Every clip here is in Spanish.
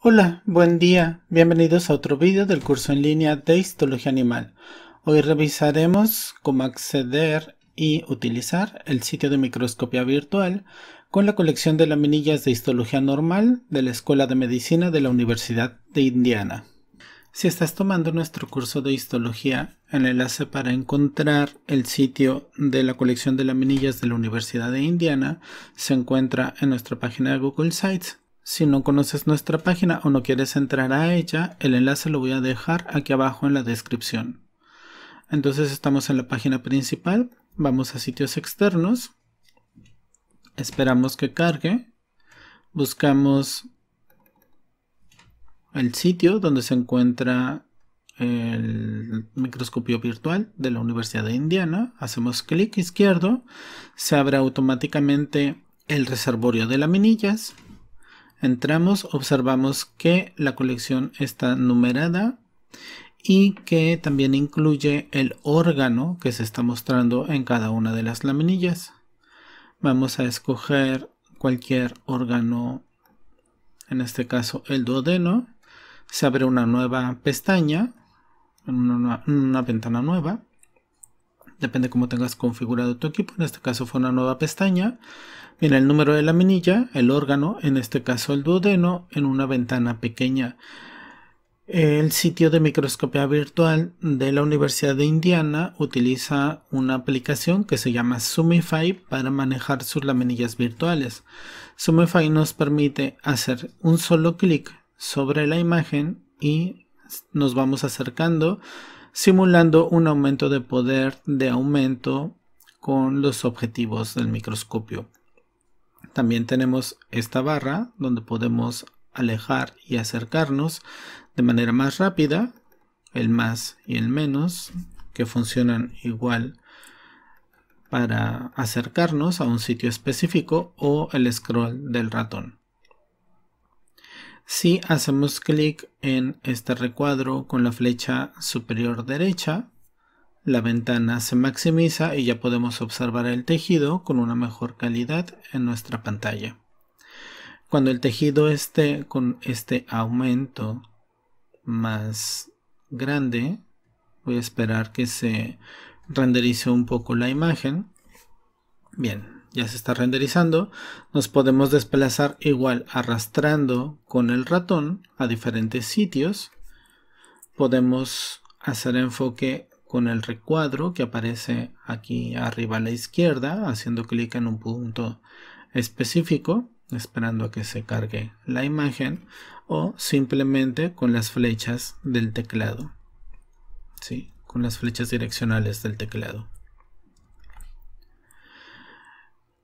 Hola, buen día. Bienvenidos a otro vídeo del curso en línea de Histología Animal. Hoy revisaremos cómo acceder y utilizar el sitio de microscopía virtual con la colección de laminillas de histología normal de la Escuela de Medicina de la Universidad de Indiana. Si estás tomando nuestro curso de histología, el enlace para encontrar el sitio de la colección de laminillas de la Universidad de Indiana se encuentra en nuestra página de Google Sites si no conoces nuestra página o no quieres entrar a ella, el enlace lo voy a dejar aquí abajo en la descripción. Entonces estamos en la página principal, vamos a sitios externos, esperamos que cargue, buscamos el sitio donde se encuentra el microscopio virtual de la Universidad de Indiana, hacemos clic izquierdo, se abre automáticamente el reservorio de laminillas, entramos observamos que la colección está numerada y que también incluye el órgano que se está mostrando en cada una de las laminillas. Vamos a escoger cualquier órgano, en este caso el duodeno. Se abre una nueva pestaña, una, una ventana nueva depende cómo tengas configurado tu equipo, en este caso fue una nueva pestaña, mira el número de la el órgano, en este caso el duodeno, en una ventana pequeña. El sitio de microscopía virtual de la Universidad de Indiana utiliza una aplicación que se llama Sumify para manejar sus laminillas virtuales. Sumify nos permite hacer un solo clic sobre la imagen y nos vamos acercando simulando un aumento de poder de aumento con los objetivos del microscopio. También tenemos esta barra donde podemos alejar y acercarnos de manera más rápida, el más y el menos, que funcionan igual para acercarnos a un sitio específico o el scroll del ratón. Si hacemos clic en este recuadro con la flecha superior derecha, la ventana se maximiza y ya podemos observar el tejido con una mejor calidad en nuestra pantalla. Cuando el tejido esté con este aumento más grande, voy a esperar que se renderice un poco la imagen. Bien, ya se está renderizando, nos podemos desplazar igual arrastrando con el ratón a diferentes sitios. Podemos hacer enfoque con el recuadro que aparece aquí arriba a la izquierda, haciendo clic en un punto específico, esperando a que se cargue la imagen, o simplemente con las flechas del teclado. Con las flechas direccionales del teclado.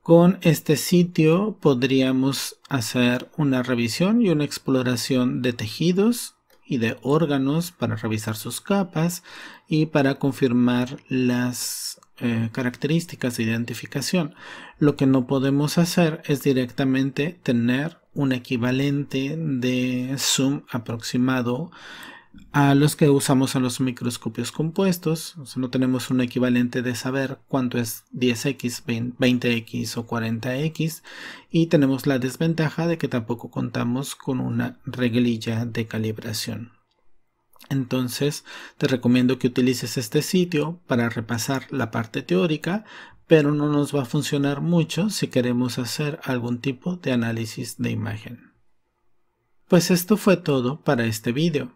Con este sitio podríamos hacer una revisión y una exploración de tejidos y de órganos para revisar sus capas y para confirmar las eh, características de identificación. Lo que no podemos hacer es directamente tener un equivalente de zoom aproximado a los que usamos en los microscopios compuestos. no tenemos un equivalente de saber cuánto es 10x, 20x o 40x. Y tenemos la desventaja de que tampoco contamos con una reglilla de calibración. Entonces te recomiendo que utilices este sitio para repasar la parte teórica, pero no nos va a funcionar mucho si queremos hacer algún tipo de análisis de imagen. Pues esto fue todo para este vídeo.